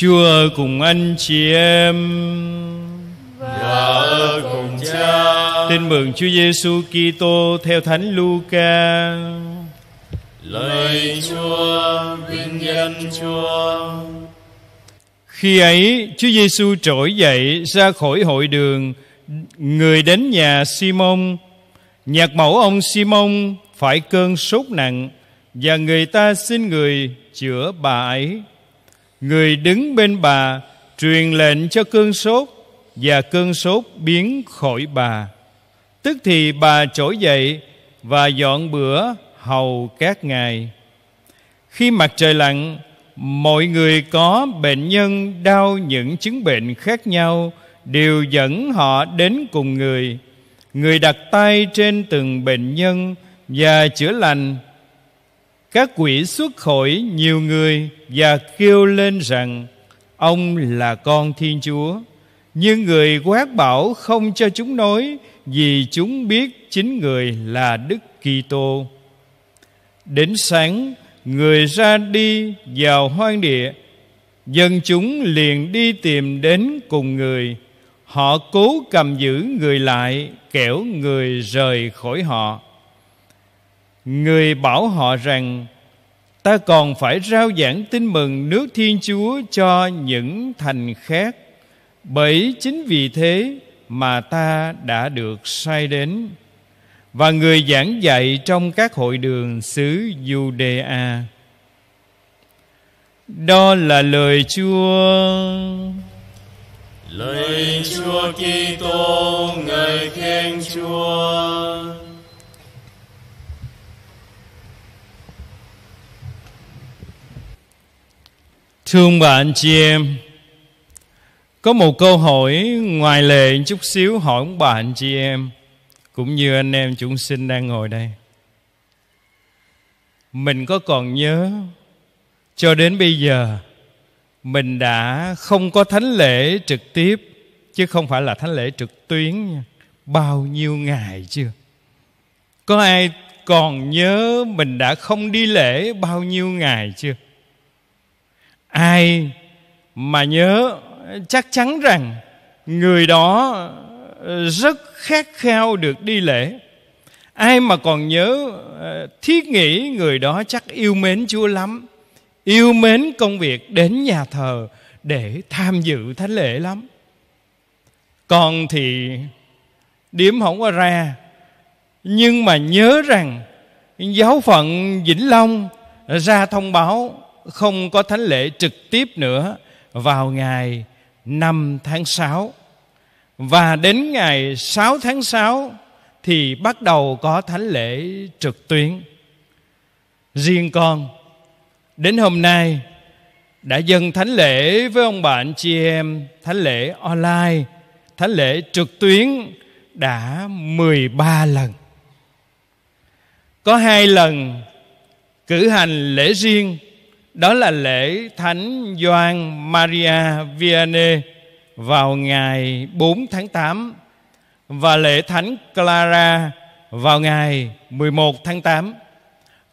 Chúa cùng anh chị em và cùng cha. Tin mừng Chúa Giêsu Kitô theo Thánh Luca. Lời Chúa, vinh danh Chúa. Khi ấy, Chúa Giêsu trỗi dậy ra khỏi hội đường, người đến nhà Simon, nhạc mẫu ông Simon phải cơn sốt nặng và người ta xin người chữa bà ấy. Người đứng bên bà truyền lệnh cho cơn sốt và cơn sốt biến khỏi bà. Tức thì bà trỗi dậy và dọn bữa hầu các ngài. Khi mặt trời lặn, mọi người có bệnh nhân đau những chứng bệnh khác nhau đều dẫn họ đến cùng người. Người đặt tay trên từng bệnh nhân và chữa lành các quỷ xuất khỏi nhiều người và kêu lên rằng ông là con thiên chúa nhưng người quát bảo không cho chúng nói vì chúng biết chính người là đức kitô đến sáng người ra đi vào hoang địa dân chúng liền đi tìm đến cùng người họ cố cầm giữ người lại kẻo người rời khỏi họ người bảo họ rằng ta còn phải rao giảng tin mừng nước thiên chúa cho những thành khác bởi chính vì thế mà ta đã được sai đến và người giảng dạy trong các hội đường xứ Judea. Đó là lời Chúa. Lời Chúa Kitô, người khen Chúa. thương bạn chị em có một câu hỏi ngoài lệ chút xíu hỏi bạn chị em cũng như anh em chúng sinh đang ngồi đây mình có còn nhớ cho đến bây giờ mình đã không có thánh lễ trực tiếp chứ không phải là thánh lễ trực tuyến nha. bao nhiêu ngày chưa có ai còn nhớ mình đã không đi lễ bao nhiêu ngày chưa ai mà nhớ chắc chắn rằng người đó rất khát khao được đi lễ ai mà còn nhớ ờ, thiết nghĩ người đó chắc yêu mến chúa lắm yêu mến công việc đến nhà thờ để tham dự thánh lễ lắm còn thì điểm không có ra nhưng mà nhớ rằng giáo phận vĩnh long ra thông báo không có thánh lễ trực tiếp nữa vào ngày 5 tháng 6 và đến ngày 6 tháng 6 thì bắt đầu có thánh lễ trực tuyến. Riêng con đến hôm nay đã dâng thánh lễ với ông bạn chị em thánh lễ online, thánh lễ trực tuyến đã 13 lần. Có hai lần cử hành lễ riêng đó là lễ Thánh Doan Maria Vianney vào ngày 4 tháng 8 và lễ Thánh Clara vào ngày 11 tháng 8.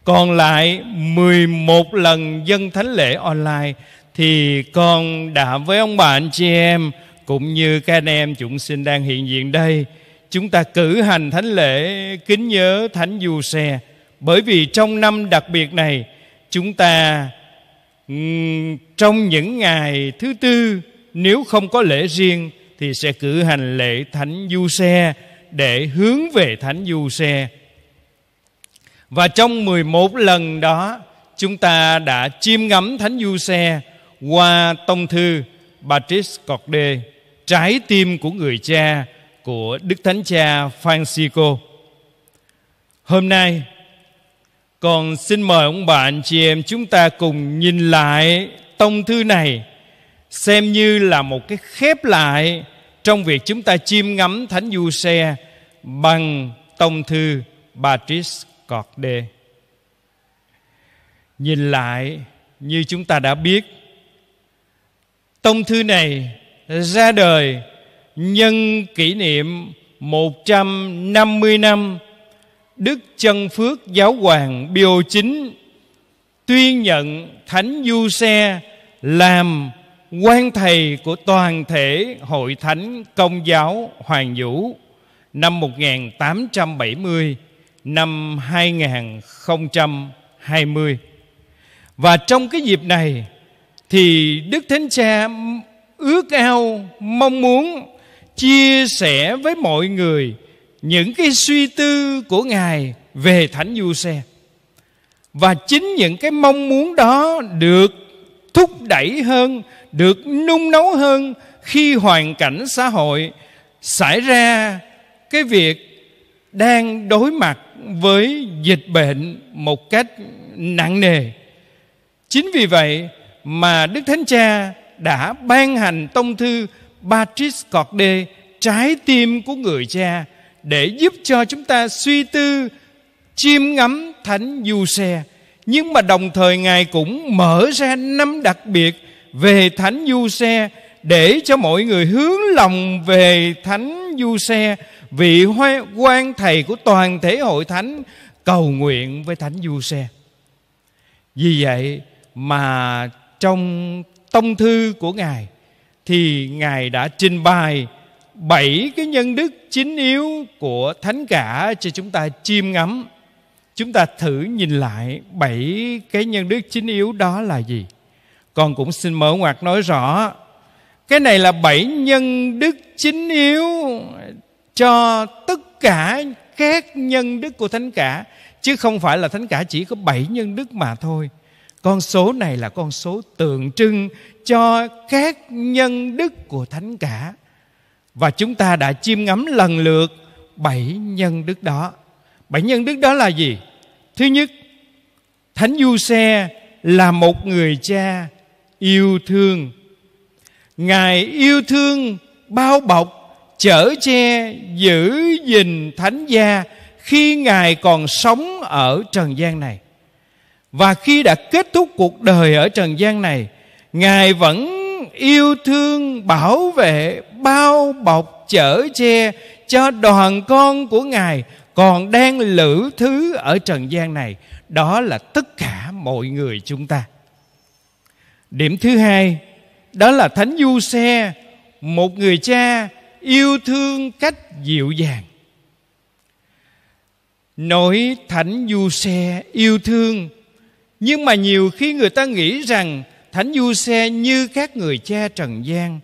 Còn lại 11 lần dân thánh lễ online thì con đã với ông bà anh chị em cũng như các anh em chúng sinh đang hiện diện đây chúng ta cử hành thánh lễ kính nhớ thánh du xe bởi vì trong năm đặc biệt này chúng ta Ừ, trong những ngày thứ tư nếu không có lễ riêng thì sẽ cử hành lễ thánh du xe để hướng về thánh du xe và trong 11 lần đó chúng ta đã chiêm ngắm thánh du xe qua tông thư Patrice Cordé trái tim của người cha của Đức Thánh Cha Francisco. Hôm nay còn xin mời ông bà anh chị em chúng ta cùng nhìn lại tông thư này xem như là một cái khép lại trong việc chúng ta chiêm ngắm thánh du xe bằng tông thư Patrice Cordé. Nhìn lại như chúng ta đã biết Tông thư này ra đời nhân kỷ niệm 150 năm Đức Chân Phước Giáo Hoàng Biêu Chính tuyên nhận Thánh Du Xe làm quan thầy của toàn thể Hội Thánh Công giáo Hoàng Vũ năm 1870 năm 2020. Và trong cái dịp này thì Đức Thánh Cha ước ao mong muốn chia sẻ với mọi người những cái suy tư của ngài về thánh du xe và chính những cái mong muốn đó được thúc đẩy hơn được nung nấu hơn khi hoàn cảnh xã hội xảy ra cái việc đang đối mặt với dịch bệnh một cách nặng nề chính vì vậy mà đức thánh cha đã ban hành tông thư Patrice Cordé trái tim của người cha để giúp cho chúng ta suy tư chiêm ngắm thánh du xe nhưng mà đồng thời ngài cũng mở ra năm đặc biệt về thánh du xe để cho mọi người hướng lòng về thánh du xe vị quan thầy của toàn thể hội thánh cầu nguyện với thánh du xe vì vậy mà trong tông thư của ngài thì ngài đã trình bày bảy cái nhân đức chính yếu của thánh cả cho chúng ta chiêm ngắm chúng ta thử nhìn lại bảy cái nhân đức chính yếu đó là gì con cũng xin mở ngoặt nói rõ cái này là bảy nhân đức chính yếu cho tất cả các nhân đức của thánh cả chứ không phải là thánh cả chỉ có bảy nhân đức mà thôi con số này là con số tượng trưng cho các nhân đức của thánh cả và chúng ta đã chiêm ngắm lần lượt bảy nhân đức đó bảy nhân đức đó là gì thứ nhất thánh du xe là một người cha yêu thương ngài yêu thương bao bọc chở che giữ gìn thánh gia khi ngài còn sống ở trần gian này và khi đã kết thúc cuộc đời ở trần gian này ngài vẫn yêu thương bảo vệ bao bọc chở che cho đoàn con của ngài còn đang lữ thứ ở trần gian này đó là tất cả mọi người chúng ta điểm thứ hai đó là thánh du xe một người cha yêu thương cách dịu dàng nỗi thánh du xe yêu thương nhưng mà nhiều khi người ta nghĩ rằng Thánh Du Xe như các người cha trần gian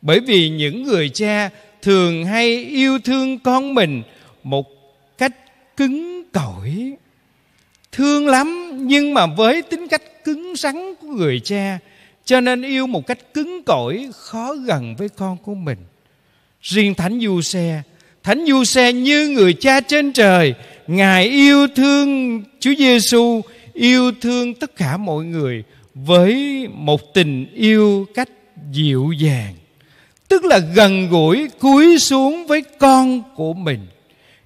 Bởi vì những người cha thường hay yêu thương con mình Một cách cứng cỏi Thương lắm nhưng mà với tính cách cứng rắn của người cha Cho nên yêu một cách cứng cỏi khó gần với con của mình Riêng Thánh Du Xe Thánh Du Xe như người cha trên trời Ngài yêu thương Chúa Giêsu yêu thương tất cả mọi người với một tình yêu cách dịu dàng tức là gần gũi cúi xuống với con của mình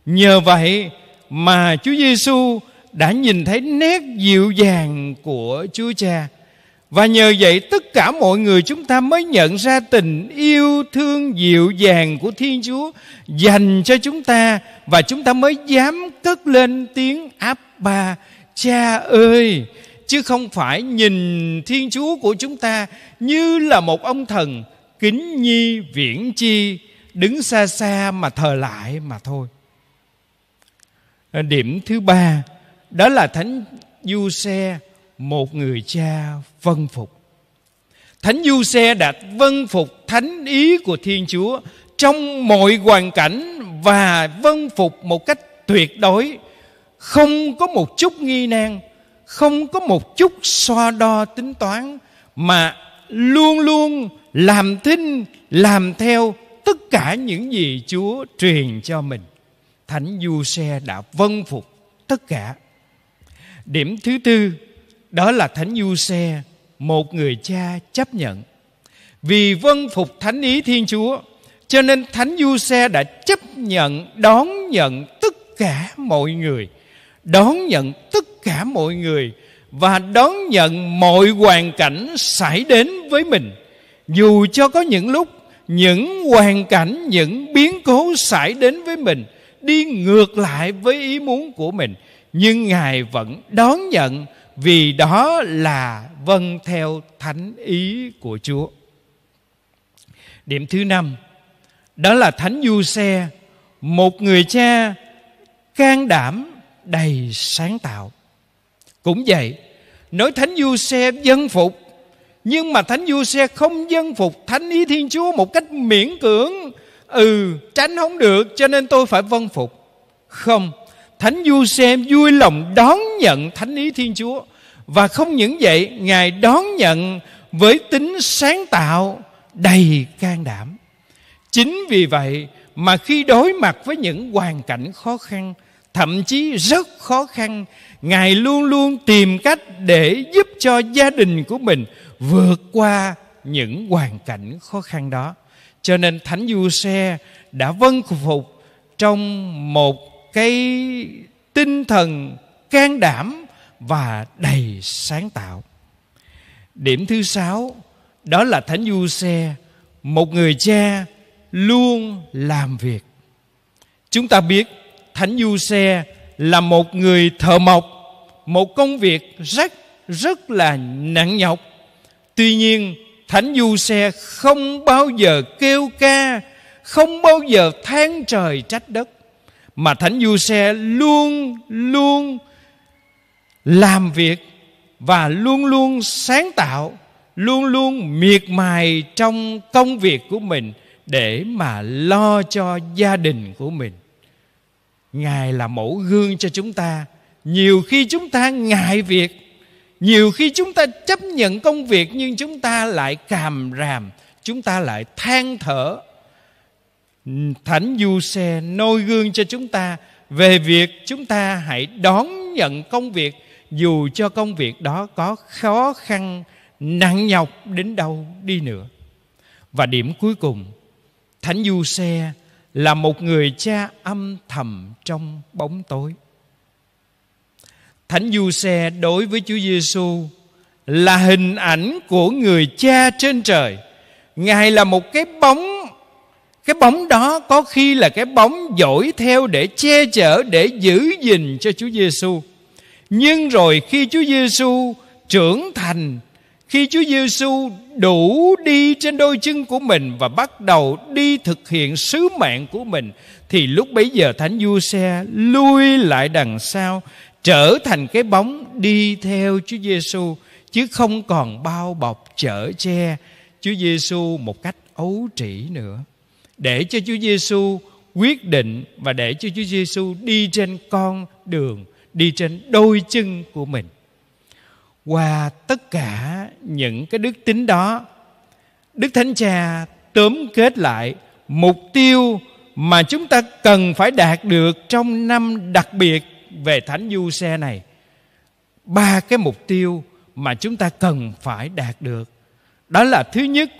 nhờ vậy mà Chúa Giêsu đã nhìn thấy nét dịu dàng của Chúa Cha và nhờ vậy tất cả mọi người chúng ta mới nhận ra tình yêu thương dịu dàng của Thiên Chúa dành cho chúng ta và chúng ta mới dám cất lên tiếng áp Abba Cha ơi chứ không phải nhìn thiên chúa của chúng ta như là một ông thần kính nhi viễn chi đứng xa xa mà thờ lại mà thôi điểm thứ ba đó là thánh du xe một người cha vân phục thánh du xe đã vân phục thánh ý của thiên chúa trong mọi hoàn cảnh và vân phục một cách tuyệt đối không có một chút nghi nan không có một chút so đo tính toán mà luôn luôn làm thinh làm theo tất cả những gì Chúa truyền cho mình. Thánh Du Xe đã vâng phục tất cả. Điểm thứ tư đó là Thánh Du Xe một người cha chấp nhận. Vì vâng phục thánh ý Thiên Chúa cho nên Thánh Du Xe đã chấp nhận đón nhận tất cả mọi người đón nhận tất cả mọi người và đón nhận mọi hoàn cảnh xảy đến với mình dù cho có những lúc những hoàn cảnh những biến cố xảy đến với mình đi ngược lại với ý muốn của mình nhưng ngài vẫn đón nhận vì đó là vâng theo thánh ý của chúa điểm thứ năm đó là thánh du xe một người cha can đảm đầy sáng tạo cũng vậy nói thánh du xe dân phục nhưng mà thánh du xe không dân phục thánh ý thiên chúa một cách miễn cưỡng ừ tránh không được cho nên tôi phải vân phục không thánh du xe vui lòng đón nhận thánh ý thiên chúa và không những vậy ngài đón nhận với tính sáng tạo đầy can đảm chính vì vậy mà khi đối mặt với những hoàn cảnh khó khăn thậm chí rất khó khăn ngài luôn luôn tìm cách để giúp cho gia đình của mình vượt qua những hoàn cảnh khó khăn đó cho nên thánh du xe đã vâng phục trong một cái tinh thần can đảm và đầy sáng tạo điểm thứ sáu đó là thánh du xe một người cha luôn làm việc chúng ta biết Thánh Du Xe là một người thợ mộc, một công việc rất rất là nặng nhọc. Tuy nhiên, Thánh Du Xe không bao giờ kêu ca, không bao giờ than trời trách đất. Mà Thánh Du Xe luôn luôn làm việc và luôn luôn sáng tạo, luôn luôn miệt mài trong công việc của mình để mà lo cho gia đình của mình ngài là mẫu gương cho chúng ta nhiều khi chúng ta ngại việc nhiều khi chúng ta chấp nhận công việc nhưng chúng ta lại càm ràm chúng ta lại than thở thánh du xe nôi gương cho chúng ta về việc chúng ta hãy đón nhận công việc dù cho công việc đó có khó khăn nặng nhọc đến đâu đi nữa và điểm cuối cùng thánh du xe là một người cha âm thầm trong bóng tối. Thánh Du Xe đối với Chúa Giêsu là hình ảnh của người cha trên trời. Ngài là một cái bóng cái bóng đó có khi là cái bóng dỗi theo để che chở để giữ gìn cho Chúa Giêsu. Nhưng rồi khi Chúa Giêsu trưởng thành khi Chúa Giêsu đủ đi trên đôi chân của mình và bắt đầu đi thực hiện sứ mạng của mình thì lúc bấy giờ Thánh Du Xe lui lại đằng sau trở thành cái bóng đi theo Chúa Giêsu chứ không còn bao bọc chở che Chúa Giêsu một cách ấu trĩ nữa để cho Chúa Giêsu quyết định và để cho Chúa Giêsu đi trên con đường đi trên đôi chân của mình qua tất cả những cái đức tính đó đức thánh cha tóm kết lại mục tiêu mà chúng ta cần phải đạt được trong năm đặc biệt về thánh du xe này ba cái mục tiêu mà chúng ta cần phải đạt được đó là thứ nhất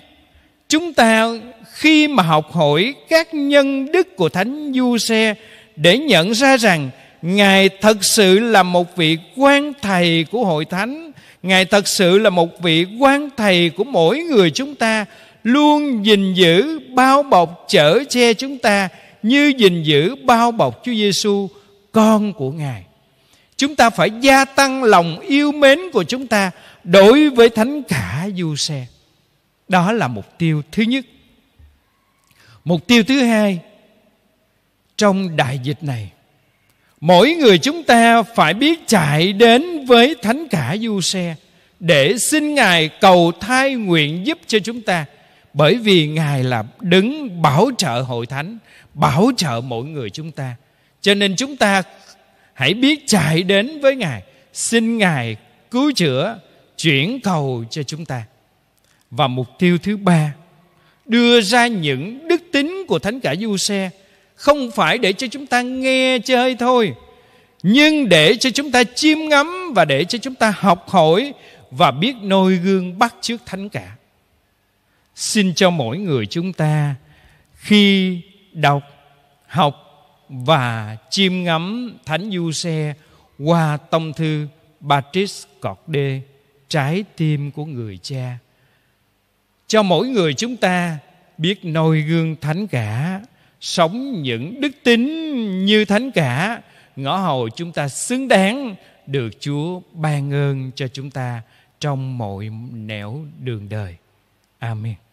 chúng ta khi mà học hỏi các nhân đức của thánh du xe để nhận ra rằng ngài thật sự là một vị quan thầy của hội thánh Ngài thật sự là một vị quan thầy của mỗi người chúng ta Luôn gìn giữ bao bọc chở che chúng ta Như gìn giữ bao bọc Chúa Giêsu con của Ngài Chúng ta phải gia tăng lòng yêu mến của chúng ta Đối với Thánh Cả Du Xe Đó là mục tiêu thứ nhất Mục tiêu thứ hai Trong đại dịch này mỗi người chúng ta phải biết chạy đến với thánh cả du xe để xin ngài cầu thai nguyện giúp cho chúng ta bởi vì ngài là đứng bảo trợ hội thánh bảo trợ mỗi người chúng ta cho nên chúng ta hãy biết chạy đến với ngài xin ngài cứu chữa chuyển cầu cho chúng ta và mục tiêu thứ ba đưa ra những đức tính của thánh cả du xe không phải để cho chúng ta nghe chơi thôi nhưng để cho chúng ta chiêm ngắm và để cho chúng ta học hỏi và biết noi gương bắt trước thánh cả xin cho mỗi người chúng ta khi đọc học và chiêm ngắm thánh du xe qua tông thư Patrice Cordé trái tim của người cha cho mỗi người chúng ta biết noi gương thánh cả sống những đức tính như thánh cả ngõ hầu chúng ta xứng đáng được Chúa ban ơn cho chúng ta trong mọi nẻo đường đời. Amen.